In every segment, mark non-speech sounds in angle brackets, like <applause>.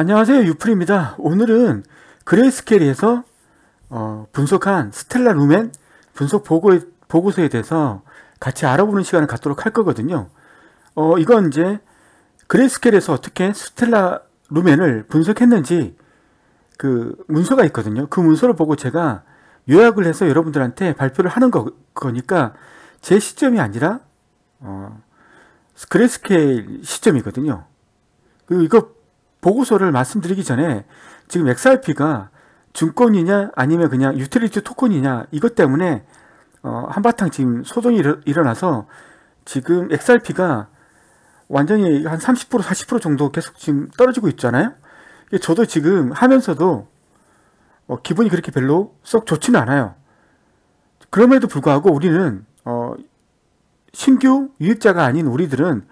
안녕하세요 유플입니다 오늘은 그레이스케리에서 어, 분석한 스텔라 루멘 분석 보고에, 보고서에 대해서 같이 알아보는 시간을 갖도록 할 거거든요 어, 이건 이제 그레이스케리에서 어떻게 스텔라 루멘을 분석했는지 그 문서가 있거든요 그 문서를 보고 제가 요약을 해서 여러분들한테 발표를 하는 거, 거니까 제 시점이 아니라 어, 그레이스케일 시점이거든요 그리고 이거 보고서를 말씀드리기 전에 지금 XRP가 증권이냐 아니면 그냥 유틸리티 토큰이냐 이것 때문에 어, 한바탕 지금 소동이 일어, 나서 지금 XRP가 완전히 한 30% 40% 정도 계속 지금 떨어지고 있잖아요. 저도 지금 하면서도 어, 기분이 그렇게 별로 썩 좋지는 않아요. 그럼에도 불구하고 우리는 어, 신규 유입자가 아닌 우리들은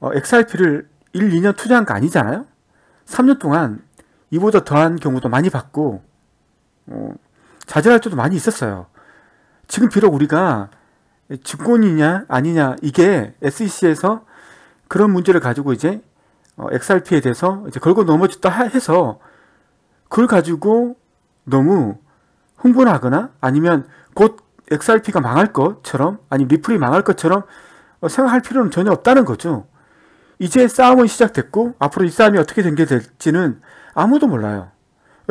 어, XRP를 1, 2년 투자한 거 아니잖아요? 3년 동안 이보다 더한 경우도 많이 봤고 어, 자제할 때도 많이 있었어요. 지금 비록 우리가 증권이냐 아니냐 이게 SEC에서 그런 문제를 가지고 이제 어, XRP에 대해서 이제 걸고 넘어졌다 해서 그걸 가지고 너무 흥분하거나 아니면 곧 XRP가 망할 것처럼 아니면 리플이 망할 것처럼 어, 생각할 필요는 전혀 없다는 거죠. 이제 싸움은 시작됐고 앞으로 이 싸움이 어떻게 전개될지는 아무도 몰라요.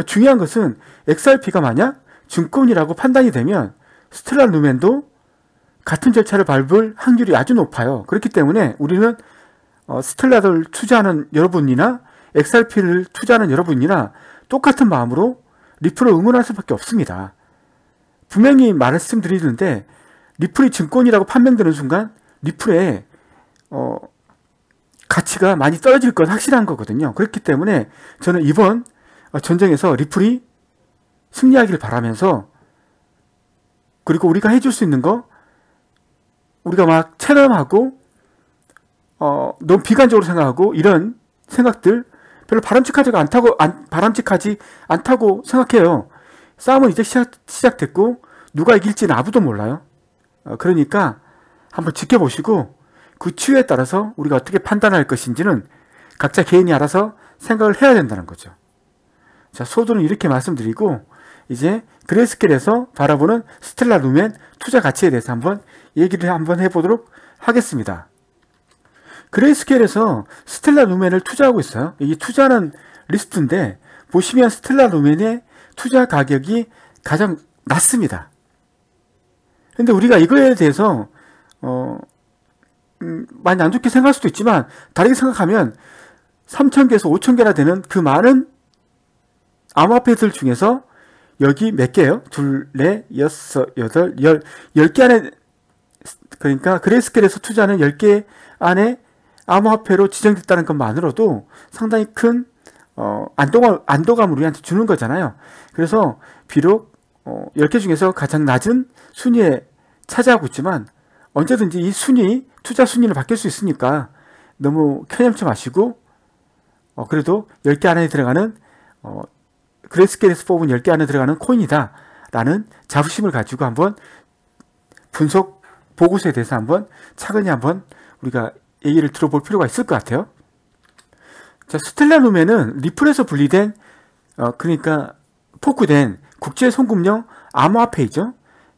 중요한 것은 XRP가 만약 증권이라고 판단이 되면 스텔라 루멘도 같은 절차를 밟을 확률이 아주 높아요. 그렇기 때문에 우리는 어, 스텔라를 투자하는 여러분이나 XRP를 투자하는 여러분이나 똑같은 마음으로 리플을 응원할 수밖에 없습니다. 분명히 말씀드리는데 리플이 증권이라고 판명되는 순간 리플에 어, 가치가 많이 떨어질 건 확실한 거거든요. 그렇기 때문에 저는 이번 어, 전쟁에서 리플이 승리하기를 바라면서 그리고 우리가 해줄 수 있는 거 우리가 막체험하고 어, 너무 비관적으로 생각하고 이런 생각들 별로 바람직하지가 않다고 안, 바람직하지 않다고 생각해요. 싸움은 이제 시작, 시작됐고 누가 이길지는 아무도 몰라요. 어, 그러니까 한번 지켜보시고 그 치유에 따라서 우리가 어떻게 판단할 것인지는 각자 개인이 알아서 생각을 해야 된다는 거죠. 자, 소두는 이렇게 말씀드리고 이제 그레이스킬에서 바라보는 스텔라 루멘 투자 가치에 대해서 한번 얘기를 한번 해보도록 하겠습니다. 그레이스킬에서 스텔라 루멘을 투자하고 있어요. 이 투자는 리스트인데 보시면 스텔라 루멘의 투자 가격이 가장 낮습니다. 근데 우리가 이거에 대해서 어, 음, 많이 안 좋게 생각할 수도 있지만 다르게 생각하면 3,000개에서 5,000개나 되는 그 많은 암호화폐들 중에서 여기 몇 개예요? 둘, 넷, 네, 여섯, 여덟, 열, 열 개 안에 그러니까 그레이스케일에서 투자하는 10개 안에 암호화폐로 지정됐다는 것만으로도 상당히 큰 어, 안도감, 안도감을 우리한테 주는 거잖아요. 그래서 비록 어, 10개 중에서 가장 낮은 순위에 차지하고 있지만 언제든지 이 순위, 투자 순위는 바뀔 수 있으니까 너무 켜념치 마시고 어, 그래도 10개 안에 들어가는 어, 그레스케일에서 뽑은 10개 안에 들어가는 코인이다 라는 자부심을 가지고 한번 분석 보고서에 대해서 한번 차근히 한번 우리가 얘기를 들어볼 필요가 있을 것 같아요. 자, 스텔라 룸에는 리플에서 분리된 어, 그러니까 포크된 국제 송금용 암호화폐이죠.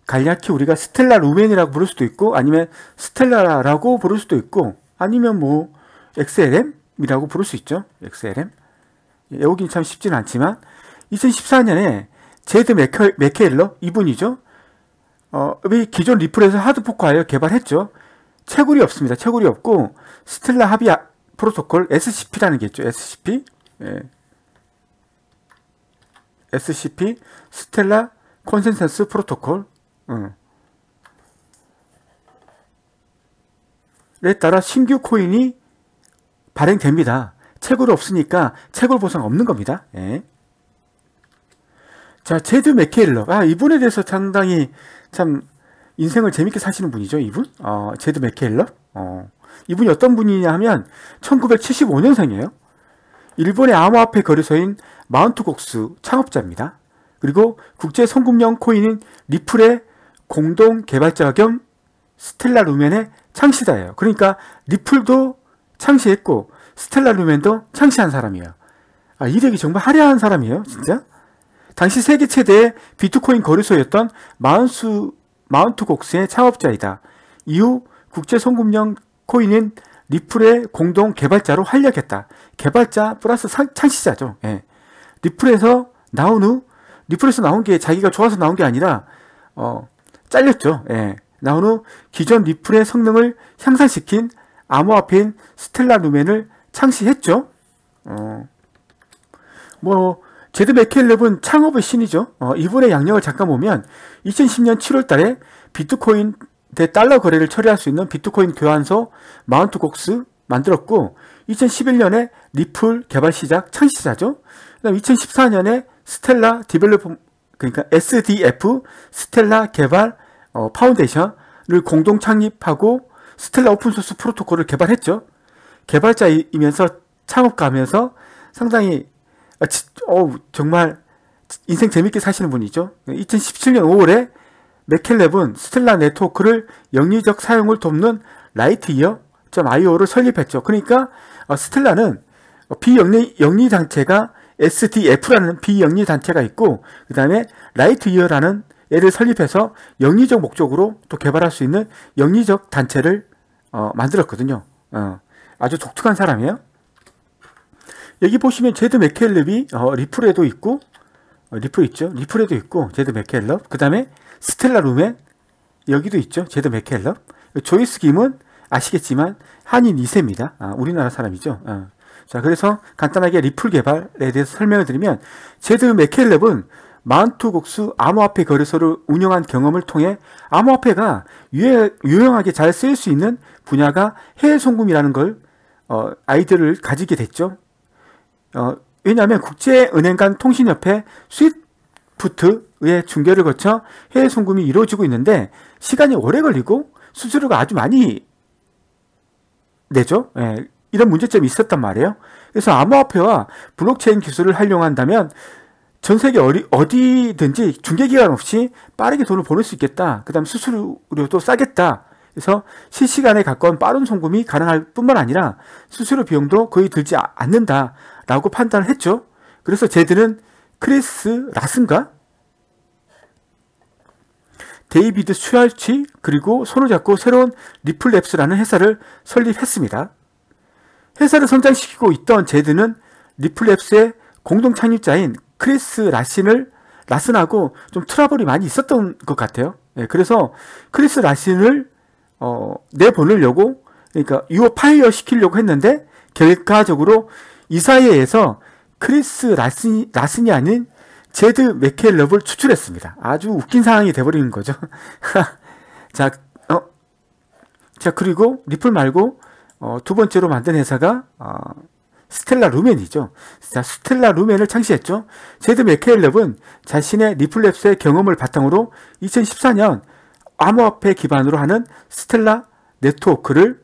간략히 우리가 스텔라 루멘이라고 부를 수도 있고 아니면 스텔라라고 부를 수도 있고 아니면 뭐 XLM이라고 부를 수 있죠. XLM. 외우긴 참쉽지는 않지만 2014년에 제드 맥케, 맥케일러 이분이죠. 어, 기존 리플에서 하드포커하여 개발했죠. 채굴이 없습니다. 채굴이 없고 스텔라 합의 아, 프로토콜 SCP라는 게 있죠. SCP. 예. SCP 스텔라 콘센서스 프로토콜 어. 에 따라 신규 코인이 발행됩니다. 채굴 없으니까 채굴 보상 없는 겁니다. 예. 자, 제드 맥케일러. 아, 이분에 대해서 상당히 참 인생을 재밌게 사시는 분이죠, 이분? 어, 제드 맥케일러? 어. 이분이 어떤 분이냐 하면 1975년생이에요. 일본의 암호화폐 거래소인 마운트곡스 창업자입니다. 그리고 국제 송금형 코인인 리플의 공동 개발자 겸 스텔라 루멘의 창시자예요. 그러니까 리플도 창시했고 스텔라 루멘도 창시한 사람이에요. 아, 이력이 정말 화려한 사람이에요. 진짜. 당시 세계 최대의 비트코인 거래소였던 마운수, 마운트곡스의 창업자이다. 이후 국제 송금형 코인인 리플의 공동 개발자로 활약했다. 개발자 플러스 창시자죠. 예. 리플에서 나온 후 리플에서 나온 게 자기가 좋아서 나온 게 아니라 어, 잘렸죠. 예. 나온 후 기존 리플의 성능을 향상시킨 암호화폐인 스텔라 루멘을 창시했죠. 어, 뭐 제드 맥켈랩은 창업의 신이죠. 어, 이분의 양력을 잠깐 보면 2010년 7월 달에 비트코인 대 달러 거래를 처리할 수 있는 비트코인 교환소 마운트곡스 만들었고 2011년에 리플 개발 시작 창시자죠. 그다음 2014년에 스텔라 디벨롭 그러니까 SDF 스텔라 개발 어, 파운데이션을 공동 창립하고 스텔라 오픈소스 프로토콜을 개발했죠. 개발자이면서 창업가면서 상당히 아, 지, 어 정말 인생 재밌게 사시는 분이죠. 2017년 5월에 맥켈랩은 스텔라 네트워크를 영리적 사용을 돕는 라이트이어.io를 설립했죠. 그러니까 어, 스텔라는 비영리 영리 단체가 SDF라는 비영리 단체가 있고 그 다음에 라이트이어라는 얘를 설립해서 영리적 목적으로 또 개발할 수 있는 영리적 단체를 어, 만들었거든요. 어, 아주 독특한 사람이에요. 여기 보시면 제드 맥켈럽이 어, 리플에도 있고 어, 리플 있죠. 리플에도 있고 제드 맥켈럽. 그 다음에 스텔라 루멘 여기도 있죠. 제드 맥켈럽. 조이스 김은 아시겠지만 한인 2세입니다. 아, 우리나라 사람이죠. 어. 자 그래서 간단하게 리플 개발에 대해서 설명을 드리면 제드 맥켈럽은 만투국수 암호화폐 거래소를 운영한 경험을 통해 암호화폐가 유용하게 잘 쓰일 수 있는 분야가 해외송금이라는 걸 어, 아이들을 가지게 됐죠. 어, 왜냐하면 국제은행 간 통신협회 스위프트의 중개를 거쳐 해외송금이 이루어지고 있는데 시간이 오래 걸리고 수수료가 아주 많이 내죠. 예, 이런 문제점이 있었단 말이에요. 그래서 암호화폐와 블록체인 기술을 활용한다면 전 세계 어디, 어디든지 중개기관 없이 빠르게 돈을 벌을 수 있겠다. 그 다음 수수료도 싸겠다. 그래서 실시간에 가까운 빠른 송금이 가능할 뿐만 아니라 수수료 비용도 거의 들지 아, 않는다라고 판단을 했죠. 그래서 제들은 크리스 라슨가 데이비드 슈알치 그리고 손을 잡고 새로운 리플랩스라는 회사를 설립했습니다. 회사를 성장시키고 있던 제드는 리플랩스의 공동 창립자인 크리스 라신을 라슨하고 좀 트러블이 많이 있었던 것 같아요. 예, 그래서 크리스 라신을 어, 내보내려고 그러니까 유어 파이어 시키려고 했는데 결과적으로 이사회에서 크리스 라슨, 라슨이 아닌 제드 맥켈럽을 추출했습니다. 아주 웃긴 상황이 돼버리는 거죠. <laughs> 자, 어, 자 그리고 리플 말고 어, 두 번째로 만든 회사가 어, 스텔라 루멘이죠. 스텔라 루멘을 창시했죠. 제드 맥케일랩은 자신의 리플랩스의 경험을 바탕으로 2014년 암호화폐 기반으로 하는 스텔라 네트워크를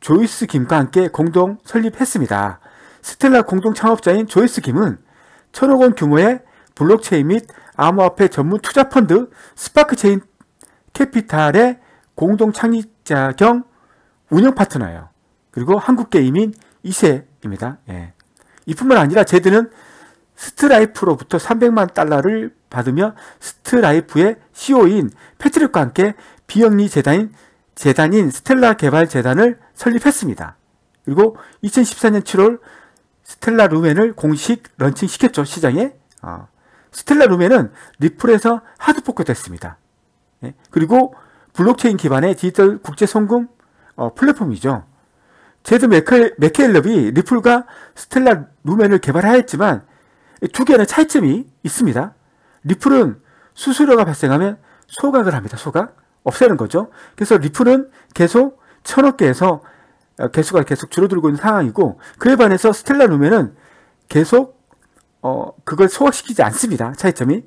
조이스 김과 함께 공동 설립했습니다. 스텔라 공동 창업자인 조이스 김은 천억 원 규모의 블록체인 및 암호화폐 전문 투자 펀드 스파크체인 캐피탈의 공동 창립자 겸 운영 파트너예요. 그리고 한국 게임인 이세 입니다. 예. 이뿐만 아니라 제드는 스트라이프로부터 300만 달러를 받으며 스트라이프의 CEO인 패트릭과 함께 비영리 재단인 재단인 스텔라 개발 재단을 설립했습니다. 그리고 2014년 7월 스텔라 루멘을 공식 런칭시켰죠 시장에. 어. 스텔라 루멘은 리플에서 하드포크됐습니다. 예. 그리고 블록체인 기반의 디지털 국제 송금 어, 플랫폼이죠. 제드 맥케일럽이 리플과 스텔라 루멘을 개발하였지만 두 개는 차이점이 있습니다. 리플은 수수료가 발생하면 소각을 합니다. 소각. 없애는 거죠. 그래서 리플은 계속 천억 개에서 어, 개수가 계속 줄어들고 있는 상황이고 그에 반해서 스텔라 루멘은 계속 어, 그걸 소각시키지 않습니다. 차이점이.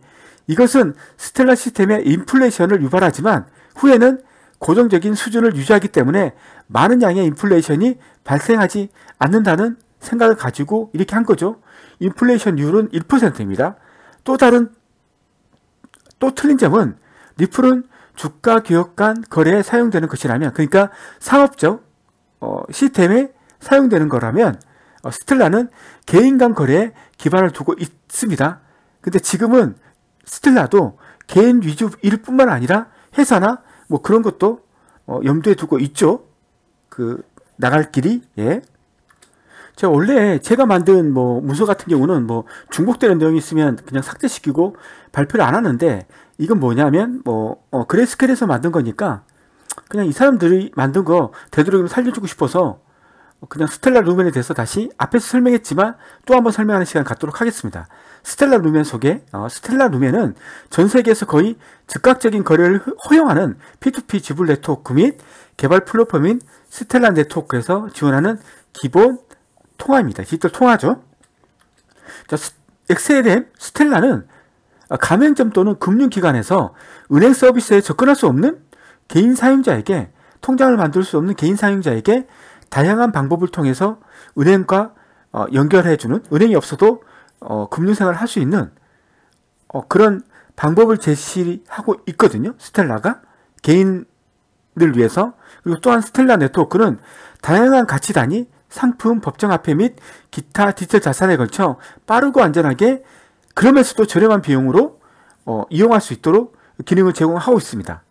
이것은 스텔라 시스템의 인플레이션을 유발하지만 후에는 고정적인 수준을 유지하기 때문에 많은 양의 인플레이션이 발생하지 않는다는 생각을 가지고 이렇게 한 거죠. 인플레이션율은 1%입니다. 또 다른 또 틀린 점은 리플은 주가 기업 간 거래에 사용되는 것이라면 그러니까 상업적 어, 시스템에 사용되는 거라면 어, 스텔라는 개인 간 거래에 기반을 두고 있습니다. 근데 지금은 스텔라도 개인 위주일 뿐만 아니라 회사나 뭐 그런 것도 어, 염두에 두고 있죠. 그 나갈 길이 예. 제가 원래 제가 만든 뭐 문서 같은 경우는 뭐 중복되는 내용이 있으면 그냥 삭제시키고 발표를 안 하는데 이건 뭐냐면 뭐 어, 그레이스케에서 만든 거니까 그냥 이 사람들이 만든 거 되도록이면 살려주고 싶어서 그냥 스텔라 루멘에 대해서 다시 앞에서 설명했지만 또 한번 설명하는 시간 갖도록 하겠습니다. 스텔라 루멘 속에 어, 스텔라 루멘은 전 세계에서 거의 즉각적인 거래를 허용하는 P2P 지불 네트워크 및 개발 플랫폼인 스텔라 네트워크에서 지원하는 기본 통화입니다. 디지털 통화죠. 자, XLM 스텔라는 가맹점 또는 금융기관에서 은행 서비스에 접근할 수 없는 개인 사용자에게 통장을 만들 수 없는 개인 사용자에게 다양한 방법을 통해서 은행과 어, 연결해주는 은행이 없어도 어, 금융 생활을 할 수 있는 어, 그런 방법을 제시하고 있거든요. 스텔라가 개인들 위해서 그리고 또한 스텔라 네트워크는 다양한 가치단위 상품, 법정화폐 및 기타 디지털 자산에 걸쳐 빠르고 안전하게 그러면서도 저렴한 비용으로 어, 이용할 수 있도록 기능을 제공하고 있습니다.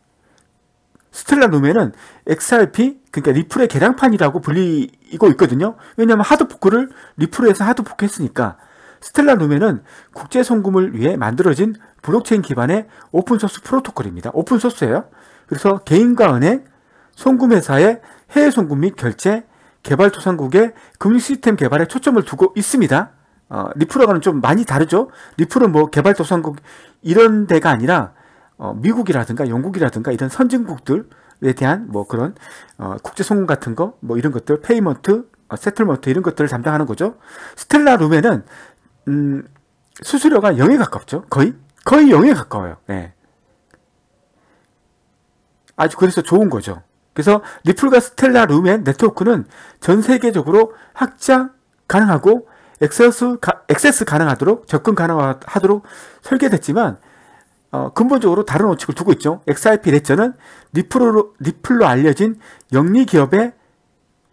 스텔라 룸에는 XRP, 그러니까 리플의 개량판이라고 불리고 있거든요. 왜냐하면 하드포크를 리플에서 하드포크 했으니까 스텔라 루멘는 국제 송금을 위해 만들어진 블록체인 기반의 오픈소스 프로토콜입니다. 오픈소스예요. 그래서 개인과 은행, 송금회사의 해외 송금 및 결제, 개발도상국의 금융 시스템 개발에 초점을 두고 있습니다. 어, 리프라고는 좀 많이 다르죠. 리프는 뭐 개발도상국 이런 데가 아니라 어, 미국이라든가 영국이라든가 이런 선진국들에 대한 뭐 그런 어, 국제 송금 같은 거 뭐 이런 것들 페이먼트 어, 세틀먼트 이런 것들을 담당하는 거죠. 스텔라 루멘는 음, 수수료가 0에 가깝죠. 거의? 거의 0에 가까워요. 네. 아주 그래서 좋은 거죠. 그래서 리플과 스텔라 룸의 네트워크는 전 세계적으로 확장 가능하고 액세스, 가, 액세스 가능하도록 접근 가능하도록 설계됐지만 어, 근본적으로 다른 원칙을 두고 있죠. XRP 레저는 리플로, 리플로 알려진 영리 기업의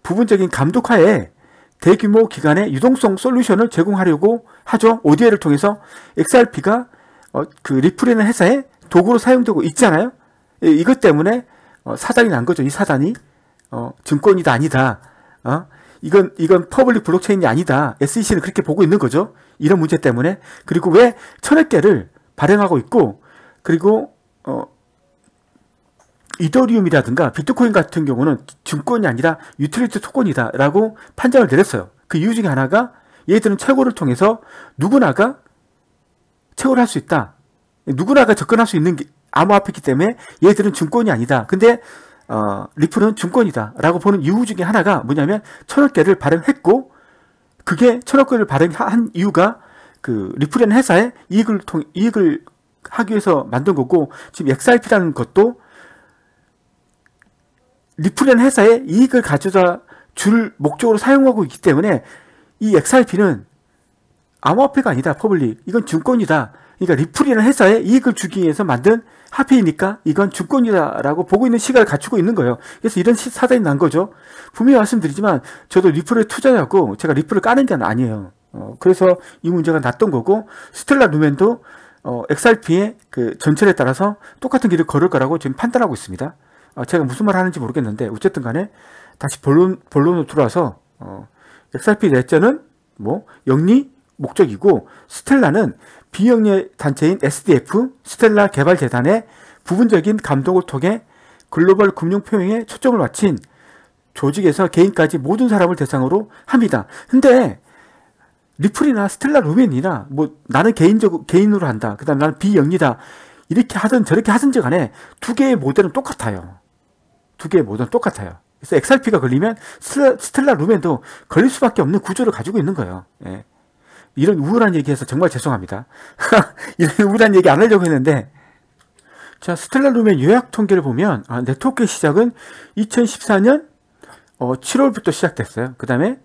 부분적인 감독하에 대규모 기관의 유동성 솔루션을 제공하려고 하죠. ODA를 통해서 XRP가 어, 그 리플이라는 회사의 도구로 사용되고 있잖아요. 이것 때문에 어, 사단이 난 거죠. 이 사단이 어, 증권이다 아니다. 어? 이건 이건 퍼블릭 블록체인이 아니다. SEC는 그렇게 보고 있는 거죠. 이런 문제 때문에 그리고 왜 천억 개를 발행하고 있고 그리고 어, 이더리움이라든가 비트코인 같은 경우는 증권이 아니라 유틸리티 토건이다라고 판정을 내렸어요. 그 이유 중에 하나가 얘들은 최고를 통해서 누구나가 채굴 할수 있다. 누구나가 접근할 수 있는 게 암호화폐이기 때문에 얘들은 증권이 아니다. 근데 어, 리플은 증권이다라고 보는 이유 중에 하나가 뭐냐면 천억 개를 발행했고 그게 천억 개를 발행한 이유가 그 리플이라는 회사의 이익을 통 이익을 하기 위해서 만든 거고 지금 XRP라는 것도 리플이라 회사에 이익을 가져다 줄 목적으로 사용하고 있기 때문에 이 XRP는 암호화폐가 아니다. 퍼블릭. 이건 증권이다. 그러니까 리플이라는 회사에 이익을 주기 위해서 만든 화폐이니까 이건 증권이다라고 보고 있는 시각을 갖추고 있는 거예요. 그래서 이런 사단이 난 거죠. 분명히 말씀드리지만 저도 리플에 투자하고 제가 리플을 까는 게 아니에요. 어, 그래서 이 문제가 났던 거고 스텔라 루멘도 어, XRP의 그 전철에 따라서 똑같은 길을 걸을 거라고 지금 판단하고 있습니다. 어, 제가 무슨 말 하는지 모르겠는데 어쨌든 간에 다시 본론, 본론으로 들어와서 어, XRP 넷째는 뭐 영리 목적이고 스텔라는 비영리 단체인 SDF 스텔라 개발재단의 부분적인 감독을 통해 글로벌 금융평행에 초점을 맞힌 조직에서 개인까지 모든 사람을 대상으로 합니다. 근데 리플이나 스텔라 루벤이나 뭐 나는 개인적 으로 개인으로 한다. 그다음 나는 비영리다. 이렇게 하든 저렇게 하든지 간에 두 개의 모델은 똑같아요. 그게 뭐든 똑같아요. 그래서 XRP가 걸리면 스텔라 루멘도 걸릴 수밖에 없는 구조를 가지고 있는 거예요. 예. 이런 우울한 얘기해서 정말 죄송합니다. <laughs> 이런 우울한 얘기 안 하려고 했는데 자 스텔라 루멘 요약 통계를 보면 아, 네트워크의 시작은 2014년 어, 7월부터 시작됐어요. 그 다음에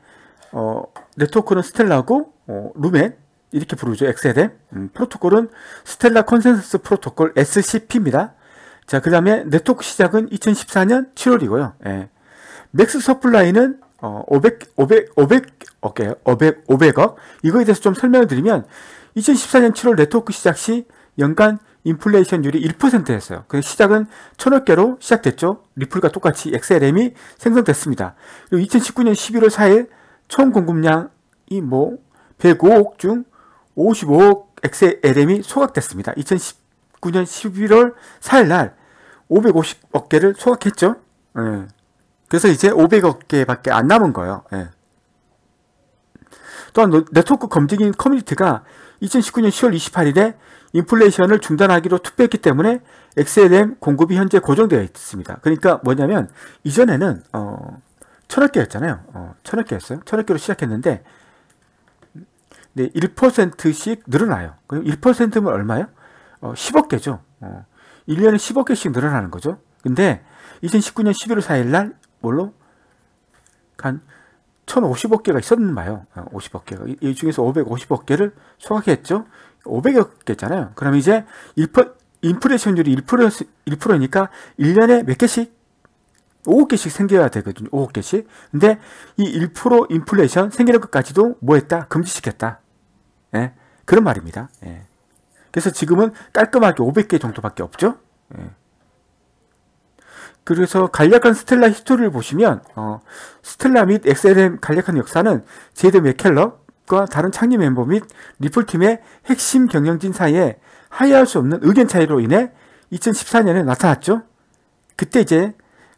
어, 네트워크는 스텔라고 어, 루멘 이렇게 부르죠. x 세뎀 음, 프로토콜은 스텔라 컨센서스 프로토콜 SCP입니다. 자, 그 다음에 네트워크 시작은 2014년 7월이고요. 예. 맥스 서플라이는 어, 500, 500, 500, 오케이, 500, 500억. 이거에 대해서 좀 설명을 드리면 2014년 7월 네트워크 시작 시 연간 인플레이션율이 1%였어요. 그 시작은 1,000억 개로 시작됐죠. 리플과 똑같이 XLM이 생성됐습니다. 그리고 2019년 11월 4일 총 공급량이 뭐 105억 중 55억 XLM이 소각됐습니다. 2010, 2019년 11월 4일날 550억 개를 소각했죠. 예. 그래서 이제 500억 개밖에 안 남은 거예요. 예. 또한 네트워크 검증인 커뮤니티가 2019년 10월 28일에 인플레이션을 중단하기로 투표했기 때문에 XLM 공급이 현재 고정되어 있습니다. 그러니까 뭐냐면 이전에는 어, 천억 개였잖아요. 어, 천억 개였어요. 천억 개로 시작했는데 1%씩 늘어나요. 그럼 1%면 얼마예요? 어, 10억 개죠. 어, 1년에 10억 개씩 늘어나는 거죠. 근데 2019년 11월 4일 날 뭘로 한 1,050억 개가 있었는 봐요. 50억 어, 개가. 이 중에서 550억 개를 소각했죠. 500억 개잖아요. 그럼 이제 인플레이션율이 1%, 1%니까 1년에 몇 개씩? 5억 개씩 생겨야 되거든요. 5억 개씩. 근데 이 1% 인플레이션 생기는 것까지도 뭐 했다? 금지시켰다. 예. 그런 말입니다. 예. 그래서 지금은 깔끔하게 500개 정도밖에 없죠. 예. 그래서 간략한 스텔라 히스토리를 보시면 어, 스텔라 및 XLM 간략한 역사는 제드 맥켈럽과 다른 창립 멤버 및 리플팀의 핵심 경영진 사이에 하야할 수 없는 의견 차이로 인해 2014년에 나타났죠. 그때 이제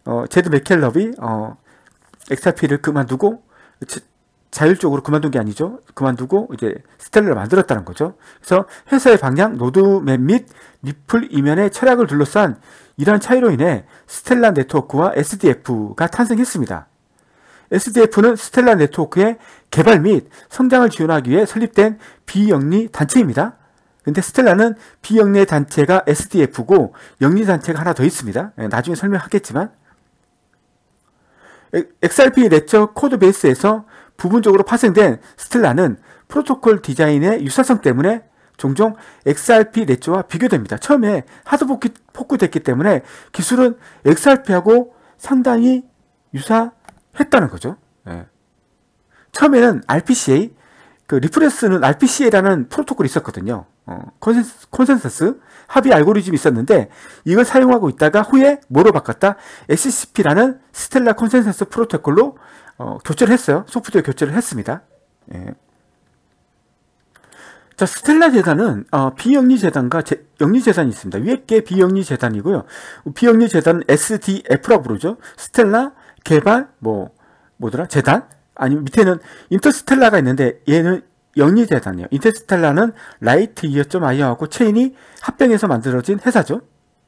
어, 제드 맥켈럽이 어, XRP를 그만두고 자율적으로 그만둔 게 아니죠. 그만두고 이제 스텔라를 만들었다는 거죠. 그래서 회사의 방향, 노드맵 및 리플 이면의 철학을 둘러싼 이러한 차이로 인해 스텔라 네트워크와 SDF가 탄생했습니다. SDF는 스텔라 네트워크의 개발 및 성장을 지원하기 위해 설립된 비영리 단체입니다. 근데 스텔라는 비영리 단체가 SDF고 영리 단체가 하나 더 있습니다. 예, 나중에 설명하겠지만 XRP 내적 코드 베이스에서 부분적으로 파생된 스텔라는 프로토콜 디자인의 유사성 때문에 종종 XRP 내추와 비교됩니다. 처음에 하드 복구됐기 때문에 기술은 XRP하고 상당히 유사했다는 거죠. 네. 처음에는 RPCA, 그 리프레스는 RPCA라는 프로토콜이 있었거든요. 어, 컨센서스, 컨센서스 합의 알고리즘이 있었는데 이걸 사용하고 있다가 후에 뭐로 바꿨다? SCP라는 스텔라 컨센서스 프로토콜로 어, 교체를 했어요. 소프트웨어 교체를 했습니다. 예. 자, 스텔라 재단은 어, 비영리 재단과 제, 영리 재단이 있습니다. 위에 게 비영리 재단이고요. 비영리 재단은 SDF라고 부르죠. 스텔라 개발 뭐 뭐더라 재단 아니면 밑에는 인터스텔라가 있는데 얘는 영리재단이에요. 인터스텔라는 라이트 이어점 아이어하고 체인이 합병해서 만들어진 회사죠.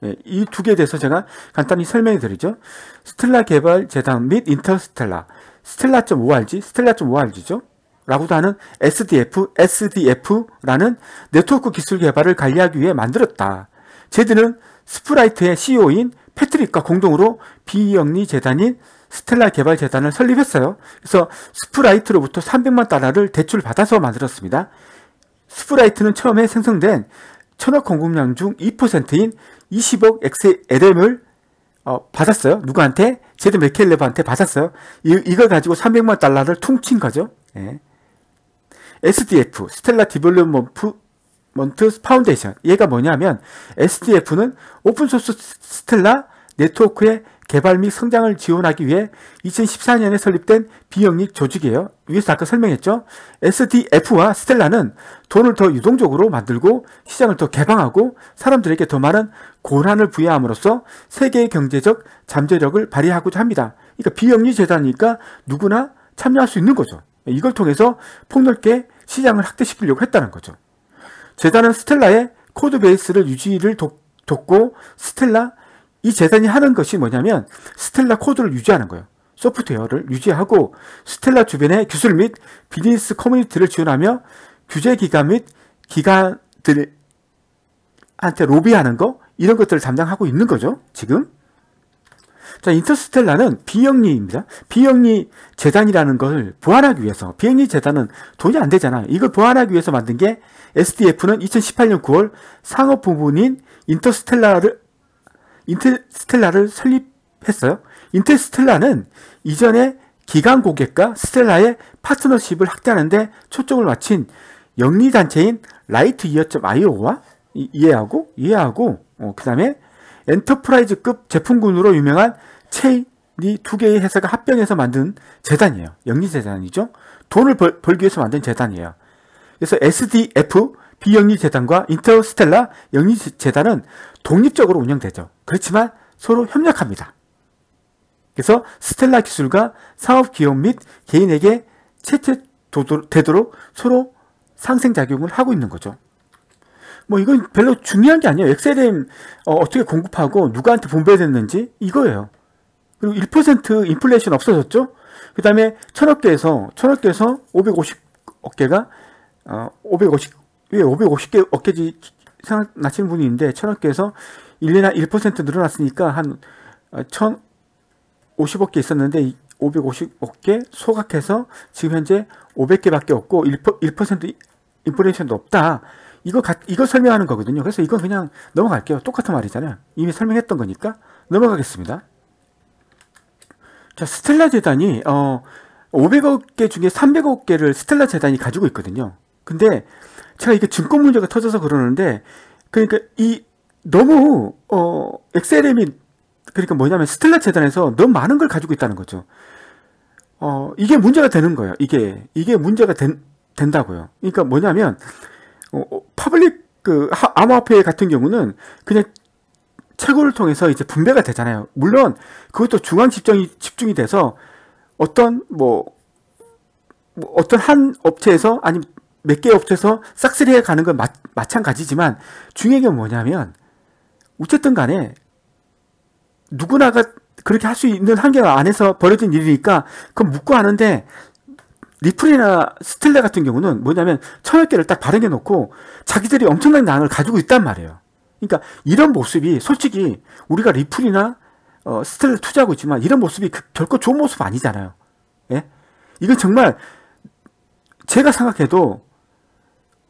예, 이두 개에 대해서 제가 간단히 설명해 드리죠. 스텔라 개발 재단 및 인터스텔라, 스텔라.org, 스텔라.org죠. 라고도 하는 SDF, SDF라는 네트워크 기술 개발을 관리하기 위해 만들었다. 제드는 스프라이트의 CEO인 패트릭과 공동으로 비영리 재단인 스텔라 개발 재단을 설립했어요. 그래서 스프라이트로부터 300만 달러를 대출받아서 만들었습니다. 스프라이트는 처음에 생성된 천억 공급량 중 2%인 20억 XLM을 어, 받았어요. 누구한테? 제드 맥켈레브한테 받았어요. 이, 걸 가지고 300만 달러를 퉁친 거죠. 예. SDF, 스텔라 디벨롭먼트 파운데이션. 얘가 뭐냐면 SDF는 오픈소스 스텔라 네트워크의 개발 및 성장을 지원하기 위해 2014년에 설립된 비영리 조직이에요. 위에서 아까 설명했죠. SDF와 스텔라는 돈을 더 유동적으로 만들고 시장을 더 개방하고 사람들에게 더 많은 권한을 부여함으로써 세계의 경제적 잠재력을 발휘하고자 합니다. 그러니까 비영리 재단이니까 누구나 참여할 수 있는 거죠. 이걸 통해서 폭넓게 시장을 확대시키려고 했다는 거죠. 재단은 스텔라의 코드 베이스를 유지를 돕고 스텔라 이 재단이 하는 것이 뭐냐면 스텔라 코드를 유지하는 거예요. 소프트웨어를 유지하고 스텔라 주변의 기술 및 비즈니스 커뮤니티를 지원하며 규제기관 및 기관들한테 로비하는 거 이런 것들을 담당하고 있는 거죠. 지금. 자, 인터스텔라는 비영리입니다. 비영리 재단이라는 것을 보완하기 위해서 비영리 재단은 돈이 안 되잖아요. 이걸 보완하기 위해서 만든 게 SDF는 2018년 9월 상업 부분인 인터스텔라를 인텔스텔라를 설립했어요. 인텔스텔라는 이전에 기관 고객과 스텔라의 파트너십을 확대하는데 초점을 맞춘 영리단체인 라이트이어.io와 이해하고 이해하고 어, 그 다음에 엔터프라이즈급 제품군으로 유명한 체인이 두 개의 회사가 합병해서 만든 재단이에요. 영리재단이죠. 돈을 벌, 벌기 위해서 만든 재단이에요. 그래서 SDF 비영리재단과 인터스텔라 영리재단은 독립적으로 운영되죠. 그렇지만 서로 협력합니다. 그래서 스텔라 기술과 사업기업 및 개인에게 채택되도록 서로 상생작용을 하고 있는 거죠. 뭐 이건 별로 중요한 게 아니에요. 엑셀엠 어, 떻게 공급하고 누구한테 분배됐는지 이거예요. 그리고 1% 인플레이션 없어졌죠? 그 다음에 천억 개에서 천억 개에서 550억 개가 어, 550억 예, 550개 어깨지 생각나시는 분이 있는데 1 0 0억개에서 1년에 1% 늘어났으니까 한 1050억개 어, 있었는데 550억개 소각해서 지금 현재 500개밖에 없고 1%, 인플레이션도 없다. 이거 가, 이걸 설명하는 거거든요. 그래서 이건 그냥 넘어갈게요. 똑같은 말이잖아요. 이미 설명했던 거니까 넘어가겠습니다. 자, 스텔라 재단이 어 500억 개 중에 300억 개를 스텔라 재단이 가지고 있거든요. 근데 제가 이게 증권 문제가 터져서 그러는데 그러니까 이 너무 어 XLM이 그러니까 뭐냐면 스텔라 재단에서 너무 많은 걸 가지고 있다는 거죠. 어 이게 문제가 되는 거예요. 이게 이게 문제가 된 된다고요. 그러니까 뭐냐면 어, 파블릭 어, 그 암호화폐 같은 경우는 그냥 채굴을 통해서 이제 분배가 되잖아요. 물론 그것도 중앙 집중이 집중이 돼서 어떤 뭐, 뭐 어떤 한 업체에서 아니면 몇개 업체에서 싹쓸이해 가는 건 마, 마찬가지지만 중요한 게 뭐냐면 어쨌든 간에 누구나가 그렇게 할 수 있는 한계 안에서 벌어진 일이니까 그건 묻고 하는데 리플이나 스틸레 같은 경우는 뭐냐면 천여 개를 딱 바르게 놓고 자기들이 엄청난 양을 가지고 있단 말이에요. 그러니까 이런 모습이 솔직히 우리가 리플이나 어, 스틸레 투자하고 있지만 이런 모습이 그, 결코 좋은 모습 아니잖아요. 예? 이건 정말 제가 생각해도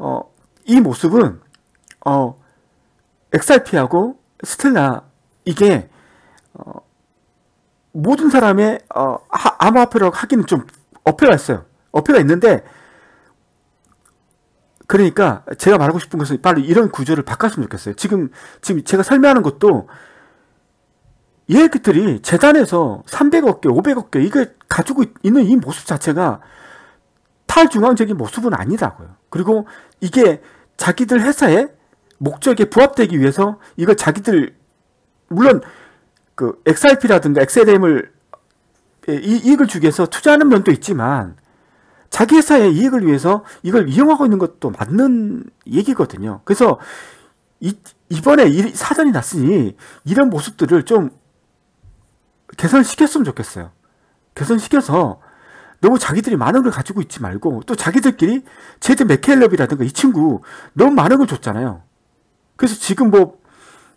어, 이 모습은 어, XRP하고 스텔라 이게 어, 모든 사람의 어, 하, 암호화폐라고 하기는 좀 어폐가 있어요. 어폐가 있는데 그러니까 제가 말하고 싶은 것은 빨리 이런 구조를 바꿨으면 좋겠어요. 지금 지금 제가 설명하는 것도 얘들이 재단에서 300억 개, 500억 개 이걸 가지고 있는 이 모습 자체가 탈중앙적인 모습은 아니라고요. 그리고 이게 자기들 회사의 목적에 부합되기 위해서 이걸 자기들 물론 그 XRP라든가 XLM을 이, 익을 주기 위해서 투자하는 면도 있지만 자기 회사의 이익을 위해서 이걸 이용하고 있는 것도 맞는 얘기거든요. 그래서 이, 이번에 이 사전이 났으니 이런 모습들을 좀 개선시켰으면 좋겠어요. 개선시켜서 너무 자기들이 많은 걸 가지고 있지 말고 또 자기들끼리 제드 맥켈럽이라든가 이 친구 너무 많은 걸 줬잖아요. 그래서 지금 뭐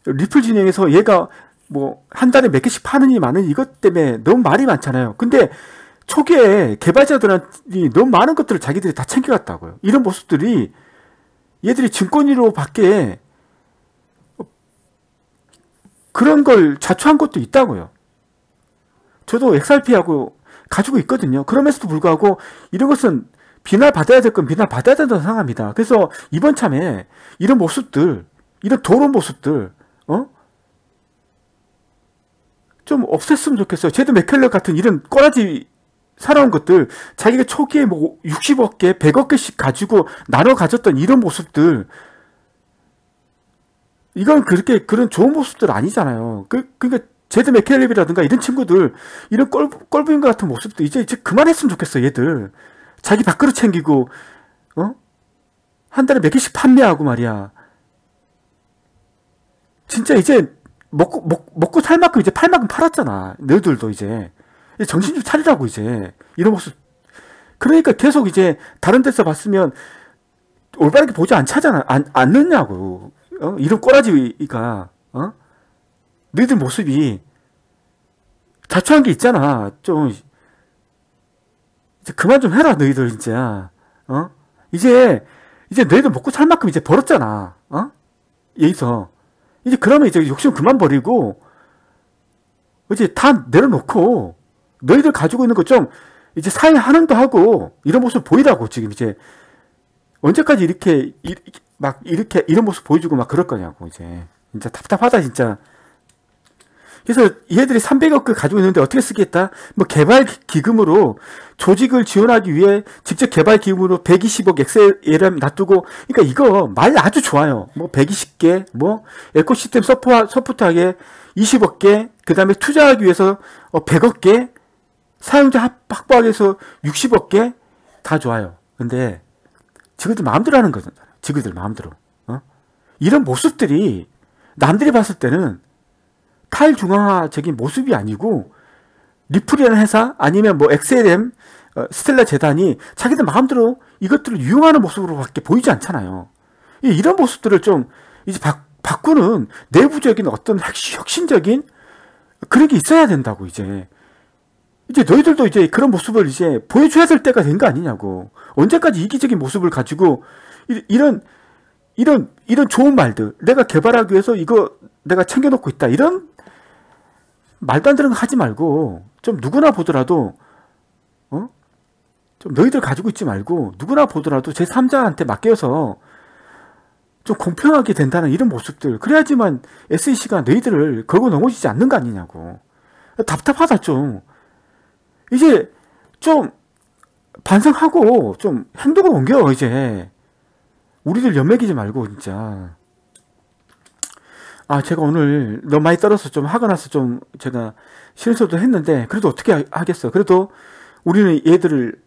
리플 진행에서 얘가 뭐 한 달에 몇 개씩 파느니 많은 이것 때문에 너무 말이 많잖아요. 근데 초기에 개발자들이 너무 많은 것들을 자기들이 다 챙겨갔다고요. 이런 모습들이 얘들이 증권위로 밖에 그런 걸 자초한 것도 있다고요. 저도 XRP하고 가지고 있거든요. 그럼에도 불구하고 이런 것은 비난받아야 될 건 비난받아야 된다고 생각합니다. 그래서 이번 참에 이런 모습들, 이런 도로 모습들, 어? 좀 없앴으면 좋겠어요. 제드 맥켈러 같은 이런 꼬라지 살아온 것들, 자기가 초기에 뭐 60억 개, 100억 개씩 가지고 나눠 가졌던 이런 모습들, 이건 그렇게 그런 좋은 모습들 아니잖아요. 그, 그니까 제드 맥켈리비라든가 이런 친구들 이런 꼴, 꼴부인과 같은 모습도 이제 이제 그만했으면 좋겠어 얘들 자기 밥그릇 챙기고 어? 한 달에 몇 개씩 판매하고 말이야 진짜 이제 먹고 먹, 먹고 살 만큼 이제 팔 만큼 팔았잖아 너희들도 이제 정신 좀 차리라고 이제 이런 모습 그러니까 계속 이제 다른 데서 봤으면 올바르게 보지 않잖아 안, 않느냐고 어? 이런 꼬라지가 어? 너희들 모습이 자초한 게 있잖아. 좀 이제 그만 좀 해라 너희들 진짜. 어? 이제 이제 너희들 먹고 살 만큼 이제 벌었잖아. 어? 여기서 이제 그러면 이제 욕심 그만 버리고 이제 다 내려놓고 너희들 가지고 있는 것 좀 이제 사회 하는도 하고 이런 모습 보이라고 지금 이제 언제까지 이렇게, 이막 이렇게 이런 모습 보여주고 막 그럴 거냐고 이제 진짜 답답하다 진짜 그래서 얘들이 300억을 가지고 있는데 어떻게 쓰겠다? 뭐 개발 기금으로 조직을 지원하기 위해 직접 개발 기금으로 120억 엑셀에람 놔두고 그러니까 이거 말 아주 좋아요. 뭐 120개 뭐 에코시스템 서포, 서포트하게 20억 개 그다음에 투자하기 위해서 100억 어, 개 사용자 확보하기 위해서 60억 개 다 좋아요. 근데 지그들 마음대로 하는 거잖아요. 지그들 마음대로. 어? 이런 모습들이 남들이 봤을 때는 탈중앙화적인 모습이 아니고 리플이라는 회사 아니면 뭐 XLM 어, 스텔라 재단이 자기들 마음대로 이것들을 유용하는 모습으로밖에 보이지 않잖아요. 이런 모습들을 좀 이제 바, 바꾸는 내부적인 어떤 혁신적인 그런 게 있어야 된다고 이제 이제 너희들도 이제 그런 모습을 이제 보여줘야 될 때가 된 거 아니냐고 언제까지 이기적인 모습을 가지고 이런 이런 이런 좋은 말들 내가 개발하기 위해서 이거 내가 챙겨놓고 있다 이런 말도 안 되는 거 하지 말고 좀 누구나 보더라도 어? 좀 너희들 가지고 있지 말고 누구나 보더라도 제3자한테 맡겨서 좀 공평하게 된다는 이런 모습들 그래야지만 SEC가 너희들을 걸고 넘어지지 않는 거 아니냐고 답답하다 좀 이제 좀 반성하고 좀 행동을 옮겨 이제 우리들 연맥이지 말고 진짜 아, 제가 오늘 너무 많이 떨어서 좀 하고 나서 좀 제가 실수도 했는데, 그래도 어떻게 하겠어. 그래도 우리는 얘들을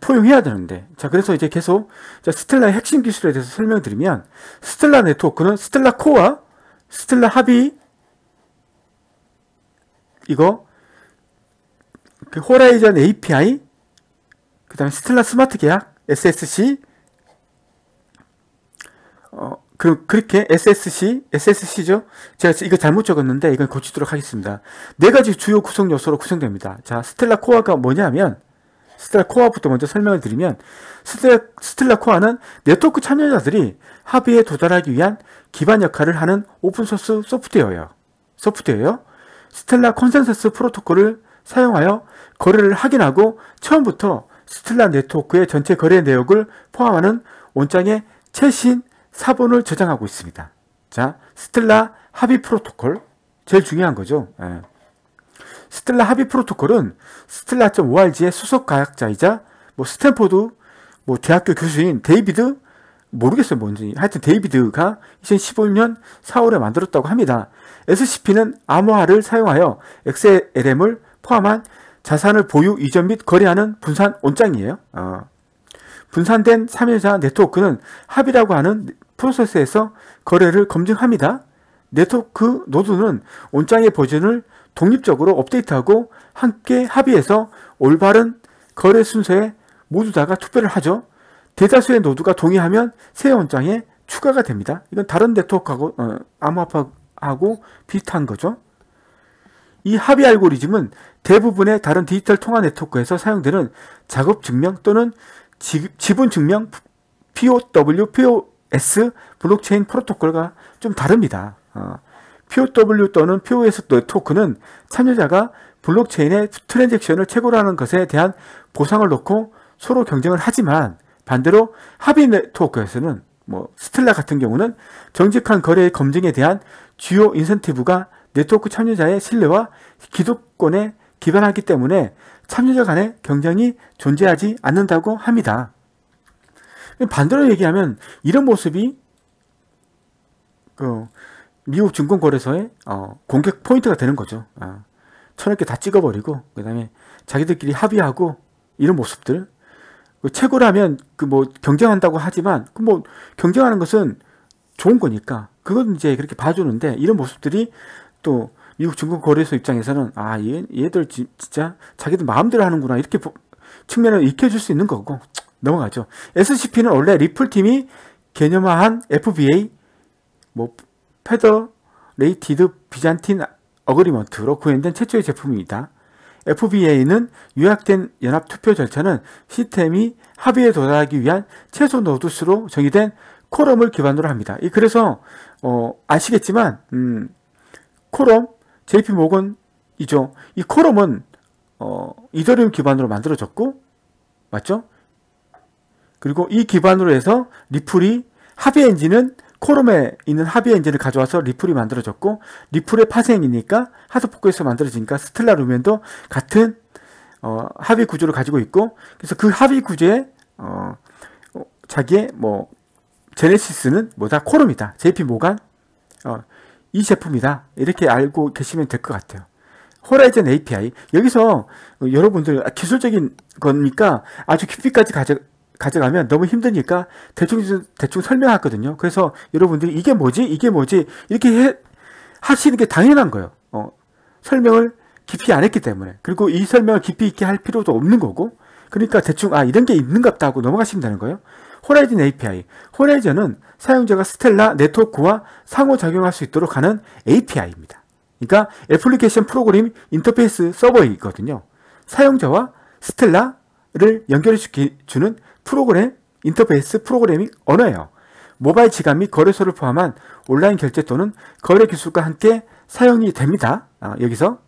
포용해야 되는데. 자, 그래서 이제 계속 자, 스텔라의 핵심 기술에 대해서 설명드리면, 스텔라 네트워크는 스텔라 코어 스텔라 합이 이거 그 호라이즌 API 그 다음에 스텔라 스마트 계약 SSC 어, 그, 그렇게 SSC, SSC죠? 제가 이거 잘못 적었는데 이건 고치도록 하겠습니다. 네 가지 주요 구성 요소로 구성됩니다. 자, 스텔라 코어가 뭐냐면, 스텔라 코어부터 먼저 설명을 드리면, 스텔라, 스텔라 코어는 네트워크 참여자들이 합의에 도달하기 위한 기반 역할을 하는 오픈소스 소프트웨어예요. 소프트웨어요. 스텔라 컨센서스 프로토콜을 사용하여 거래를 확인하고 처음부터 스텔라 네트워크의 전체 거래 내역을 포함하는 원장의 최신 사본을 저장하고 있습니다. 자, 스텔라 합의 프로토콜 제일 중요한 거죠. 예. 스텔라 합의 프로토콜은 스텔라.org의 소속 가학자이자 뭐 스탠포드 뭐 대학교 교수인 데이비드 모르겠어요 뭔지 하여튼 데이비드가 2015년 4월에 만들었다고 합니다. SCP는 암호화를 사용하여 XLM을 포함한 자산을 보유 이전 및 거래하는 분산 원장이에요. 어. 분산된 참여자 네트워크는 합이라고 하는 프로세스에서 거래를 검증합니다. 네트워크 그 노드는 온장의 버전을 독립적으로 업데이트하고 함께 합의해서 올바른 거래 순서에 모두 다가 투표를 하죠. 대다수의 노드가 동의하면 새 원장에 추가가 됩니다. 이건 다른 네트워크하고 어, 암호화하고 비슷한 거죠. 이 합의 알고리즘은 대부분의 다른 디지털 통화 네트워크에서 사용되는 작업 증명 또는 지, 분 증명 POW, PO, S 블록체인 프로토콜과 좀 다릅니다. 어, POW 또는 POS 네트워 참여자가 블록체인의 트랜잭션을 최고 하는 것에 대한 보상을 놓고 서로 경쟁을 하지만 반대로 합의 네트워크에서는 뭐 스텔라 같은 경우는 정직한 거래의 검증에 대한 주요 인센티브가 네트워크 참여자의 신뢰와 기득권에 기반하기 때문에 참여자 간의 경쟁이 존재하지 않는다고 합니다. 반대로 얘기하면 이런 모습이 그 미국 증권거래소의 어, 공격 포인트가 되는 거죠. 아, 천여 개다 찍어버리고 그 다음에 자기들끼리 합의하고 이런 모습들 그 최고라면 그 뭐 경쟁한다고 하지만 그 뭐 경쟁하는 것은 좋은 거니까 그건 이제 그렇게 봐주는데 이런 모습들이 또 미국 증권거래소 입장에서는 아 얘, 얘들 지, 진짜 자기들 마음대로 하는구나 이렇게 측면을 익혀줄 수 있는 거고 넘어가죠. SCP는 원래 리플팀이 개념화한 FBA, 뭐, 페더레이티드 비잔틴 어그리먼트로 구현된 최초의 제품입니다. FBA는 요약된 연합 투표 절차는 시스템이 합의에 도달하기 위한 최소 노드수로 정의된 코럼을 기반으로 합니다. 그래서 어, 아시겠지만 음, 코럼, JP 모건이죠. 이 코럼은 어, 이더리움 기반으로 만들어졌고 맞죠? 그리고 이 기반으로 해서 리플이 합의 엔진은 코롬에 있는 합의 엔진을 가져와서 리플이 만들어졌고 리플의 파생이니까 하드포크에서 만들어지니까 스텔라 루멘도 같은 어, 합의 구조를 가지고 있고 그래서 그 합의 구조에 어, 어 자기의 뭐 제네시스는 뭐다 코롬이다 JP 모간 어, 이 제품이다 이렇게 알고 계시면 될 것 같아요. 호라이즌 API 여기서 여러분들 아, 기술적인 거니까 아주 깊이까지 가져 가져가면 너무 힘드니까 대충 대충 설명하거든요. 그래서 여러분들이 이게 뭐지? 이게 뭐지? 이렇게 해, 하시는 게 당연한 거예요. 어, 설명을 깊이 안 했기 때문에. 그리고 이 설명을 깊이 있게 할 필요도 없는 거고. 그러니까 대충 아 이런 게 있는 같다 고 넘어가시면 되는 거예요. 호라이즌 API. 호라이즌은 사용자가 스텔라 네트워크와 상호작용할 수 있도록 하는 API입니다. 그러니까 애플리케이션 프로그램 인터페이스 서버이거든요. 사용자와 스텔라를 연결해주는 프로그램, 인터페이스 프로그래밍 언어예요. 모바일 지갑 및 거래소를 포함한 온라인 결제 또는 거래 기술과 함께 사용이 됩니다. 아, 여기서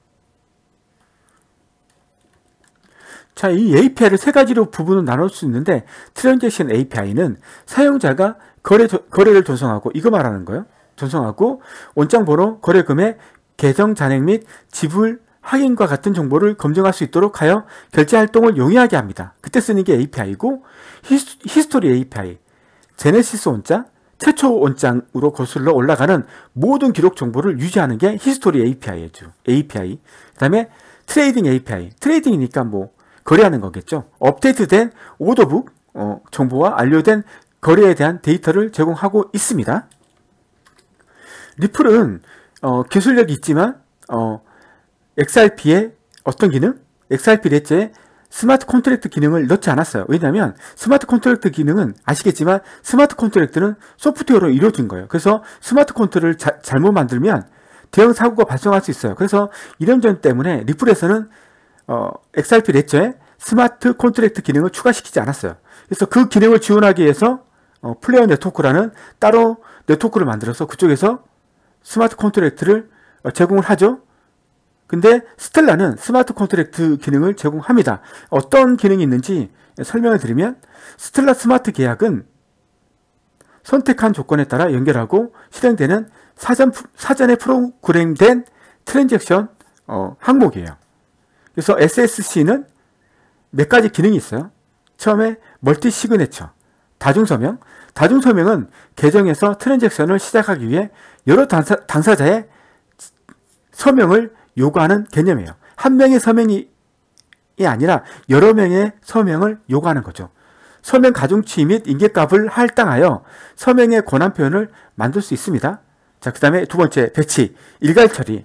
자, 이 API를 세 가지로 부분을 나눌 수 있는데 트랜잭션 API는 사용자가 거래, 거래를 전송하고 이거 말하는 거예요. 전송하고 원장 번호, 거래 금액, 계정 잔액 및 지불 확인과 같은 정보를 검증할 수 있도록 하여 결제 활동을 용이하게 합니다. 그때 쓰는 게 API고 히스토리 API, 제네시스 원장, 최초 원장으로 거슬러 올라가는 모든 기록 정보를 유지하는 게 히스토리 API죠. API. 그다음에 트레이딩 API. 트레이딩이니까 뭐 거래하는 거겠죠. 업데이트된 오더북 어, 정보와 완료된 거래에 대한 데이터를 제공하고 있습니다. 리플은 어, 기술력이 있지만 어, x r p 의 어떤 기능? XRP 넷째 스마트 콘트랙트 기능을 넣지 않았어요. 왜냐하면 스마트 콘트랙트 기능은 아시겠지만 스마트 콘트랙트는 소프트웨어로 이루어진 거예요. 그래서 스마트 콘트를 자, 잘못 만들면 대형 사고가 발생할 수 있어요. 그래서 이런 점 때문에 리플에서는 어, XRP 넷째 스마트 콘트랙트 기능을 추가시키지 않았어요. 그래서 그 기능을 지원하기 위해서 어, 플레이어 네트워크라는 따로 네트워크를 만들어서 그쪽에서 스마트 콘트랙트를 어, 제공을 하죠. 근데 스텔라는 스마트 컨트랙트 기능을 제공합니다. 어떤 기능이 있는지 설명을 드리면 스텔라 스마트 계약은 선택한 조건에 따라 연결하고 실행되는 사전, 사전에 프로그램된 트랜잭션 어, 항목이에요. 그래서 SSC는 몇 가지 기능이 있어요. 처음에 멀티 시그네처, 다중서명. 다중서명은 계정에서 트랜잭션을 시작하기 위해 여러 당사, 당사자의 서명을 요구하는 개념이에요. 한 명의 서명이 아니라 여러 명의 서명을 요구하는 거죠. 서명 가중치 및 인계값을 할당하여 서명의 권한 표현을 만들 수 있습니다. 자, 그 다음에 두 번째, 배치, 일괄 처리.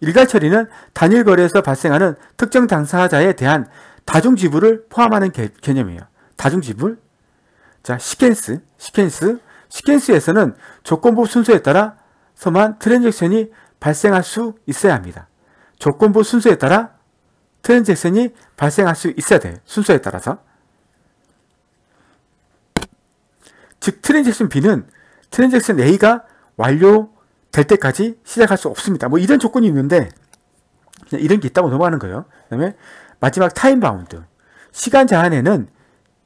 일괄 처리는 단일 거래에서 발생하는 특정 당사자에 대한 다중 지불을 포함하는 개, 념이에요 다중 지불. 자, 시퀀스, 시퀀스. 시퀀스에서는 조건부 순서에 따라서만 트랜잭션이 발생할 수 있어야 합니다. 조건부 순서에 따라 트랜잭션이 발생할 수 있어야 돼. 순서에 따라서. 즉 트랜잭션 B는 트랜잭션 A가 완료될 때까지 시작할 수 없습니다. 뭐 이런 조건이 있는데 이런 게 있다고 넘어가는 거예요. 그 다음에 마지막 타임 바운드 시간 제한에는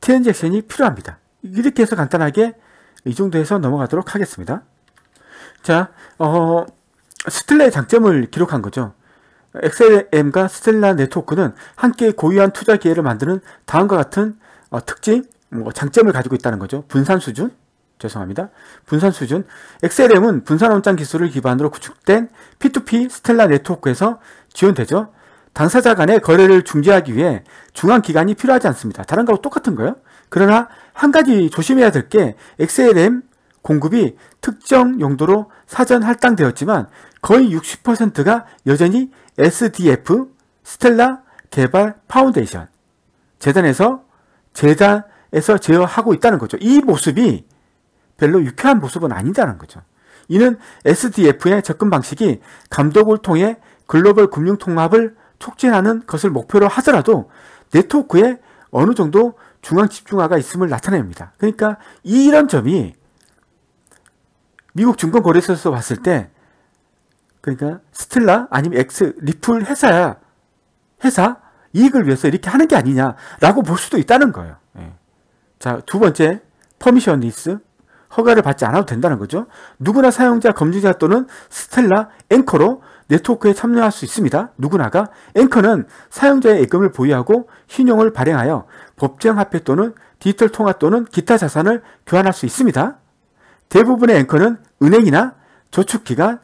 트랜잭션이 필요합니다. 이렇게 해서 간단하게 이 정도에서 넘어가도록 하겠습니다. 자, 어, 스틸러의 장점을 기록한 거죠. XLM과 스텔라 네트워크는 함께 고유한 투자 기회를 만드는 다음과 같은 어, 특징, 뭐, 장점을 가지고 있다는 거죠. 분산 수준, 죄송합니다. 분산 수준. XLM은 분산 원장 기술을 기반으로 구축된 P2P 스텔라 네트워크에서 지원되죠. 당사자 간의 거래를 중지하기 위해 중앙기관이 필요하지 않습니다. 다른 거하고 똑같은 거예요. 그러나 한 가지 조심해야 될 게 XLM 공급이 특정 용도로 사전 할당되었지만 거의 60%가 여전히 SDF 스텔라 개발 파운데이션 재단에서 재단에서 제어하고 있다는 거죠. 이 모습이 별로 유쾌한 모습은 아니다는 거죠. 이는 SDF의 접근 방식이 감독을 통해 글로벌 금융 통합을 촉진하는 것을 목표로 하더라도 네트워크에 어느 정도 중앙 집중화가 있음을 나타냅니다. 그러니까 이런 점이 미국 증권거래소에서 봤을 때 그러니까 스텔라 아니면 엑스 리플 회사야. 회사 이익을 위해서 이렇게 하는 게 아니냐라고 볼 수도 있다는 거예요. 예. 자, 두 번째 퍼미션 리스 허가를 받지 않아도 된다는 거죠. 누구나 사용자, 검증자 또는 스텔라, 앵커로 네트워크에 참여할 수 있습니다. 누구나가 앵커는 사용자의 예금을 보유하고 신용을 발행하여 법정화폐 또는 디지털 통화 또는 기타 자산을 교환할 수 있습니다. 대부분의 앵커는 은행이나 저축기관,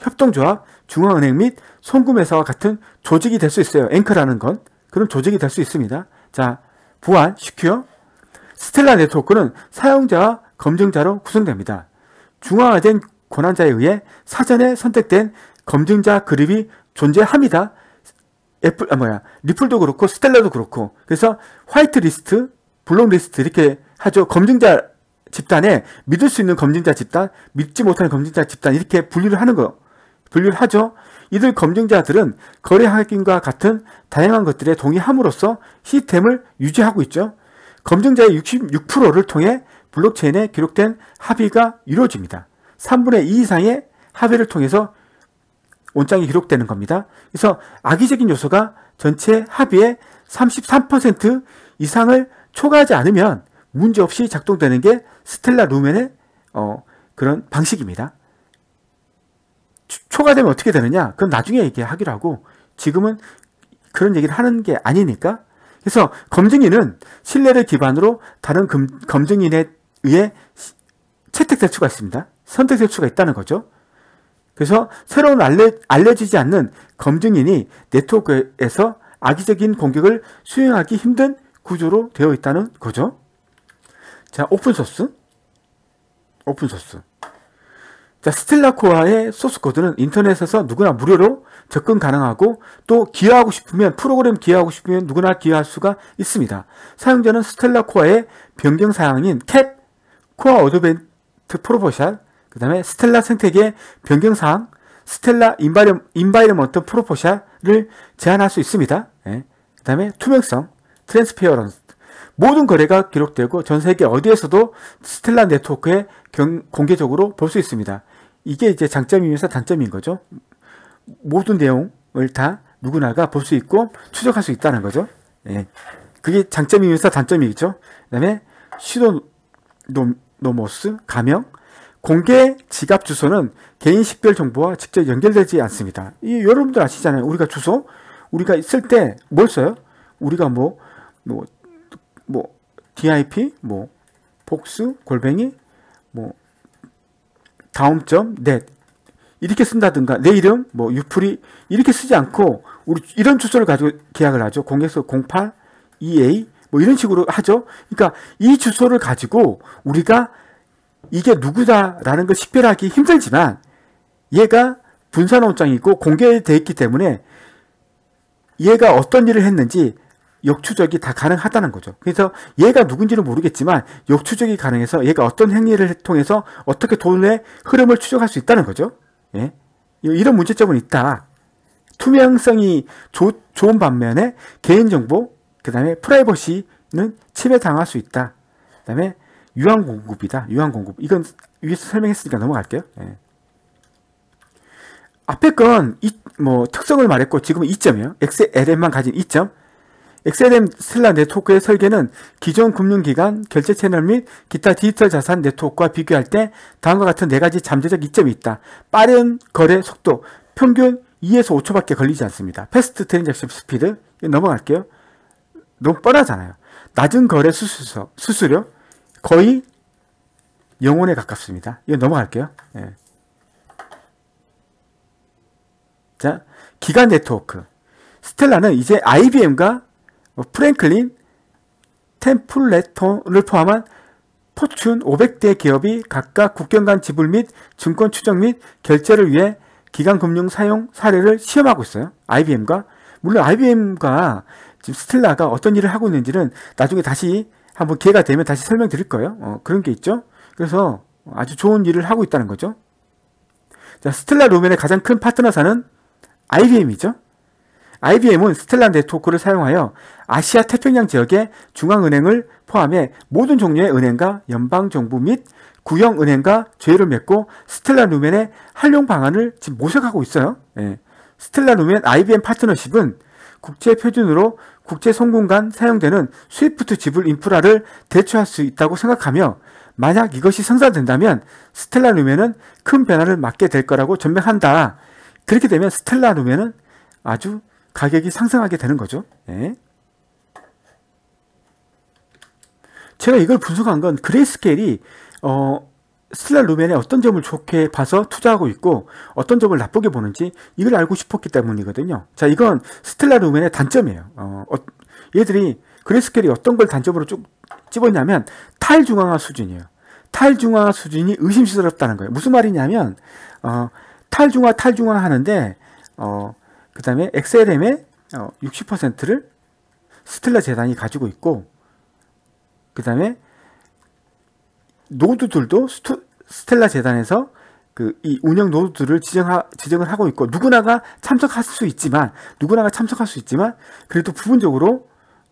협동조합, 중앙은행 및 송금회사와 같은 조직이 될 수 있어요. 앵커라는 건그럼 조직이 될 수 있습니다. 자, 보안, 시큐어, 스텔라 네트워크는 사용자와 검증자로 구성됩니다. 중앙화된 권한자에 의해 사전에 선택된 검증자 그립이 존재합니다. 애플, 아, 뭐야, 리플도 그렇고, 스텔라도 그렇고. 그래서 화이트 리스트, 블록 리스트 이렇게 하죠. 검증자 집단에 믿을 수 있는 검증자 집단, 믿지 못하는 검증자 집단 이렇게 분류를 하는 거 분류를 하죠. 이들 검증자들은 거래 확인과 같은 다양한 것들에 동의함으로써 시스템을 유지하고 있죠. 검증자의 66%를 통해 블록체인에 기록된 합의가 이루어집니다. 3분의 2 이상의 합의를 통해서 원장이 기록되는 겁니다. 그래서 악의적인 요소가 전체 합의의 33% 이상을 초과하지 않으면 문제없이 작동되는 게 스텔라 루멘의 어, 그런 방식입니다. 초과 되면 어떻게 되느냐? 그건 나중에 얘기하기로 하고 지금은 그런 얘기를 하는 게 아니니까 그래서 검증인은 신뢰를 기반으로 다른 금, 검증인에 의해 채택될 수가 있습니다. 선택될 수가 있다는 거죠. 그래서 새로운 알려, 알려지지 않는 검증인이 네트워크에서 악의적인 공격을 수행하기 힘든 구조로 되어 있다는 거죠. 자, 오픈소스. 오픈소스. 자, 스틸라코아의 소스 코드는 인터넷에서 누구나 무료로 접근 가능하고 또 기여하고 싶으면 프로그램 기여하고 싶으면 누구나 기여할 수가 있습니다. 사용자는 스텔라코아의 변경 사항인 캡, 코어 어드벤트 프로포샷, 그 다음에 스텔라 생태계 변경 사항, 스텔라 인바이러, 인바이러먼트 프로포샷을 제한할 수 있습니다. 예. 그 다음에 투명성, 트랜스페어런스, 모든 거래가 기록되고 전 세계 어디에서도 스텔라 네트워크에 경, 공개적으로 볼 수 있습니다. 이게 이제 장점이면서 단점인 거죠. 모든 내용을 다 누구나가 볼 수 있고 추적할 수 있다는 거죠. 예. 그게 장점이면서 단점이겠죠. 그 다음에 시도 노모스, 가명, 공개 지갑 주소는 개인 식별 정보와 직접 연결되지 않습니다. 이 여러분들 아시잖아요. 우리가 주소, 우리가 쓸 때 뭘 써요? 우리가 뭐, 뭐, 뭐, DIP, 뭐, 복수, 골뱅이, 다음점 넷 이렇게 쓴다든가 내 이름 뭐 유프리 이렇게 쓰지 않고 우리 이런 주소를 가지고 계약을 하죠. 공개소 08 EA 뭐 이런 식으로 하죠. 그러니까 이 주소를 가지고 우리가 이게 누구다라는 걸 식별하기 힘들지만 얘가 분산원장이고 공개되어 있기 때문에 얘가 어떤 일을 했는지 역추적이 다 가능하다는 거죠. 그래서 얘가 누군지는 모르겠지만 역추적이 가능해서 얘가 어떤 행위를 통해서 어떻게 돈의 흐름을 추적할 수 있다는 거죠. 예? 이런 문제점은 있다. 투명성이 조, 좋은 반면에 개인정보, 그 다음에 프라이버시는 침해당할 수 있다. 그 다음에 유한공급이다. 유한공급. 이건 위에서 설명했으니까 넘어갈게요. 예. 앞에 건, 이, 뭐, 특성을 말했고, 지금은 2점이에요 XLM만 가진 2점 엑셀엠 슬라 네트워크의 설계는 기존 금융기관, 결제 채널 및 기타 디지털 자산 네트워크와 비교할 때 다음과 같은 네 가지 잠재적 이점이 있다. 빠른 거래 속도, 평균 2에서 5초밖에 걸리지 않습니다. 패스트 트랜잭션 스피드, 넘어갈게요. 너무 뻔하잖아요. 낮은 거래 수수료, 수수료 거의 영혼에 가깝습니다. 이거 넘어갈게요. 예. 자, 기간 네트워크. 스텔라는 이제 IBM과 프랭클린, 템플레톤을 포함한 포춘 500대 기업이 각각 국경 간 지불 및 증권 추적 및 결제를 위해 기간금융 사용 사례를 시험하고 있어요. IBM과. 물론 IBM과 지금 스틸라가 어떤 일을 하고 있는지는 나중에 다시 한번 기회가 되면 다시 설명드릴 거예요. 어, 그런 게 있죠. 그래서 아주 좋은 일을 하고 있다는 거죠. 자, 스텔라 루멘의 가장 큰 파트너사는 IBM이죠. IBM은 스텔라 네트워크를 사용하여 아시아 태평양 지역의 중앙은행을 포함해 모든 종류의 은행과 연방정부 및 구형은행과 죄를 맺고 스텔라 루멘의 활용 방안을 지금 모색하고 있어요. 예. 스텔라 루멘 IBM 파트너십은 국제 표준으로 국제 송금 간 사용되는 스위프트 지불 인프라를 대처할 수 있다고 생각하며 만약 이것이 성사된다면 스텔라 루멘은 큰 변화를 맞게 될 거라고 전명한다. 그렇게 되면 스텔라 루멘은 아주 가격이 상승하게 되는 거죠. 예. 제가 이걸 분석한 건 그레이스케일이 어, 스텔라 루멘의 어떤 점을 좋게 봐서 투자하고 있고 어떤 점을 나쁘게 보는지 이걸 알고 싶었기 때문이거든요. 자, 이건 스텔라 루멘의 단점이에요. 어, 어, 얘들이 그레이스케일이 어떤 걸 단점으로 쭉찝었냐면 탈중앙화 수준이에요. 탈중앙화 수준이 의심스럽다는 거예요. 무슨 말이냐면 어, 탈중화 탈중화 하는데 어, 그 다음에 XLM의 어, 60%를 스텔라 재단이 가지고 있고 그 다음에 노드들도 스투, 스텔라 재단에서 그 이 운영 노드들을 지정하, 지정을 하고 있고 누구나가 참석할 수 있지만 누구나가 참석할 수 있지만 그래도 부분적으로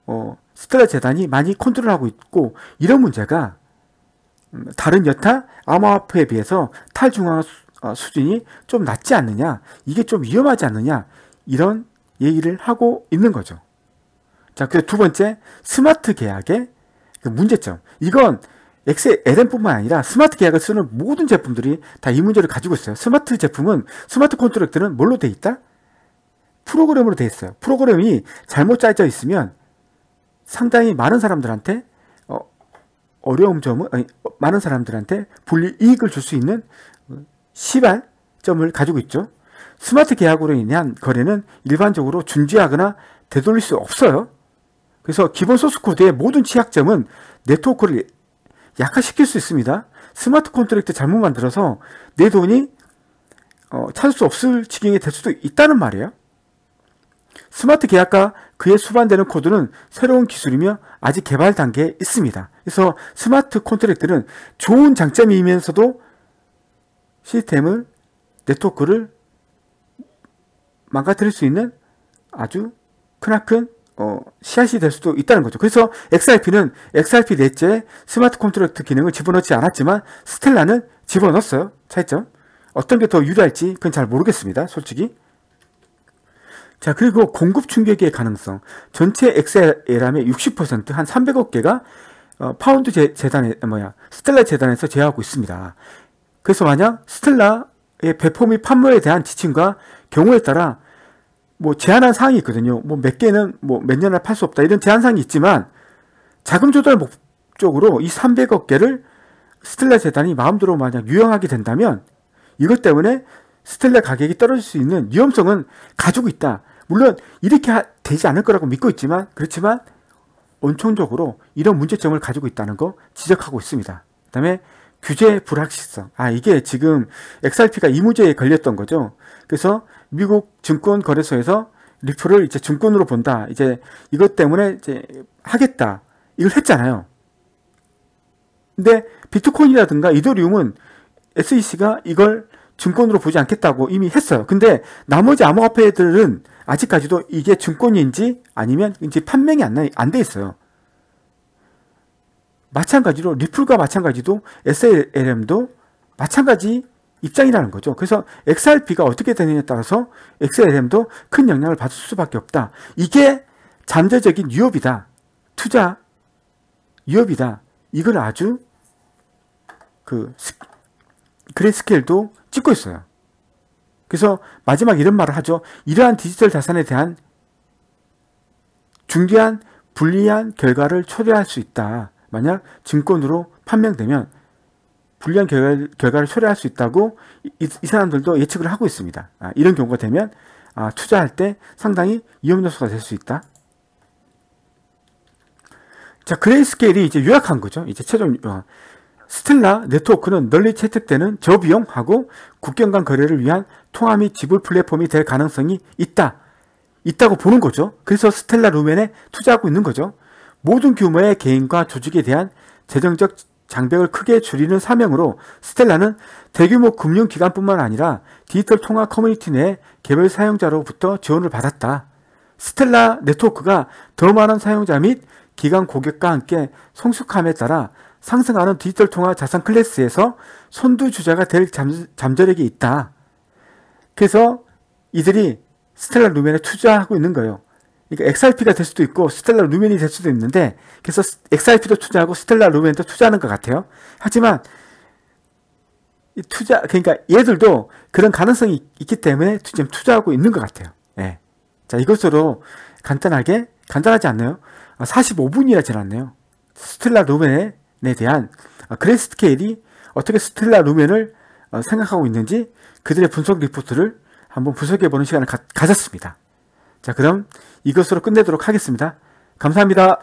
어, 스텔라 재단이 많이 컨트롤하고 있고 이런 문제가 음, 다른 여타 암호화폐에 비해서 탈중앙 어, 수준이 좀 낮지 않느냐 이게 좀 위험하지 않느냐 이런 얘기를 하고 있는 거죠. 자, 그 두 번째 스마트 계약에 그 문제점. 이건 엑셀 에덴뿐만 아니라 스마트 계약을 쓰는 모든 제품들이 다 이 문제를 가지고 있어요. 스마트 제품은 스마트 컨트랙트는 뭘로 돼 있다? 프로그램으로 돼 있어요. 프로그램이 잘못 짜져 있으면 상당히 많은 사람들한테 어, 어려움 점은 아니, 많은 사람들한테 불리 이익을 줄 수 있는 어, 시발점을 가지고 있죠. 스마트 계약으로 인한 거래는 일반적으로 중지하거나 되돌릴 수 없어요. 그래서 기본소스 코드의 모든 취약점은 네트워크를 약화시킬 수 있습니다. 스마트 콘트랙트 잘못 만들어서 내 돈이 어, 찾을 수 없을 지경이 될 수도 있다는 말이에요. 스마트 계약과 그에 수반되는 코드는 새로운 기술이며 아직 개발 단계에 있습니다. 그래서 스마트 콘트랙트는 좋은 장점이면서도 시스템을 네트워크를 망가뜨릴 수 있는 아주 크나큰 어, 씨앗이 될 수도 있다는 거죠. 그래서 XRP는 XRP 넷째 스마트 컨트랙트 기능을 집어넣지 않았지만 스텔라는 집어넣었어요. 차이점. 어떤 게 더 유리할지 그건 잘 모르겠습니다. 솔직히. 자 그리고 공급 충격의 가능성. 전체 XLM의 60%한 300억 개가 어, 파운드 재, 재단에 아, 뭐야 스텔라 재단에서 제어하고 있습니다. 그래서 만약 스텔라의 배포 및 판매에 대한 지침과 경우에 따라 뭐 제한한 사항이 있거든요. 뭐 몇 개는 뭐 몇 년을 팔 수 없다 이런 제한 사항이 있지만 자금 조달 목적으로 이 300억 개를 스텔라 재단이 마음대로 만약 유형하게 된다면 이것 때문에 스텔라 가격이 떨어질 수 있는 위험성은 가지고 있다. 물론 이렇게 되지 않을 거라고 믿고 있지만 그렇지만 원총적으로 이런 문제점을 가지고 있다는 거 지적하고 있습니다. 그 다음에 규제 불확실성. 아 이게 지금 XRP가 이 문제에 걸렸던 거죠. 그래서 미국 증권 거래소에서 리플을 이제 증권으로 본다. 이제 이것 때문에 이제 하겠다. 이걸 했잖아요. 근데 비트코인이라든가 이더리움은 SEC가 이걸 증권으로 보지 않겠다고 이미 했어요. 근데 나머지 암호화폐들은 아직까지도 이게 증권인지 아니면 이제 판명이 안 돼 있어요. 마찬가지로 리플과 마찬가지도 SLM도 마찬가지 입장이라는 거죠. 그래서 XRP가 어떻게 되느냐에 따라서 XLM도 큰 영향을 받을 수밖에 없다. 이게 잠재적인 위협이다. 투자 위협이다. 이걸 아주 그 그레이스케일도 찍고 있어요. 그래서 마지막 이런 말을 하죠. 이러한 디지털 자산에 대한 중대한 불리한 결과를 초래할 수 있다. 만약 증권으로 판명되면 불리한 결과를 초래할 수 있다고 이, 이 사람들도 예측을 하고 있습니다. 아, 이런 경우가 되면 아, 투자할 때 상당히 위험 요소가 될 수 있다. 자, 그레이스케일이 이제 요약한 거죠. 이제 최종 어, 스텔라 네트워크는 널리 채택되는 저비용하고 국경 간 거래를 위한 통화 및 지불 플랫폼이 될 가능성이 있다. 있다고 보는 거죠. 그래서 스텔라 루멘에 투자하고 있는 거죠. 모든 규모의 개인과 조직에 대한 재정적 장벽을 크게 줄이는 사명으로 스텔라는 대규모 금융기관뿐만 아니라 디지털 통화 커뮤니티 내 개별 사용자로부터 지원을 받았다. 스텔라 네트워크가 더 많은 사용자 및 기관 고객과 함께 성숙함에 따라 상승하는 디지털 통화 자산 클래스에서 선두주자가 될 잠, 잠 재력이 있다. 그래서 이들이 스텔라 루멘에 투자하고 있는 거예요. 그러니까 XRP가 될 수도 있고 스텔라 루멘이 될 수도 있는데 그래서 XRP도 투자하고 스텔라 루멘도 투자하는 것 같아요. 하지만 투자 그러니까 얘들도 그런 가능성이 있기 때문에 지금 투자하고 있는 것 같아요. 예. 자 이것으로 간단하게 간단하지 않나요? 45분이나 아, 지났네요. 스텔라 루멘에 대한 아, 그레이스케일이 어떻게 스텔라 루멘을 어, 생각하고 있는지 그들의 분석 리포트를 한번 분석해보는 시간을 가, 가졌습니다. 자, 그럼 이것으로 끝내도록 하겠습니다. 감사합니다.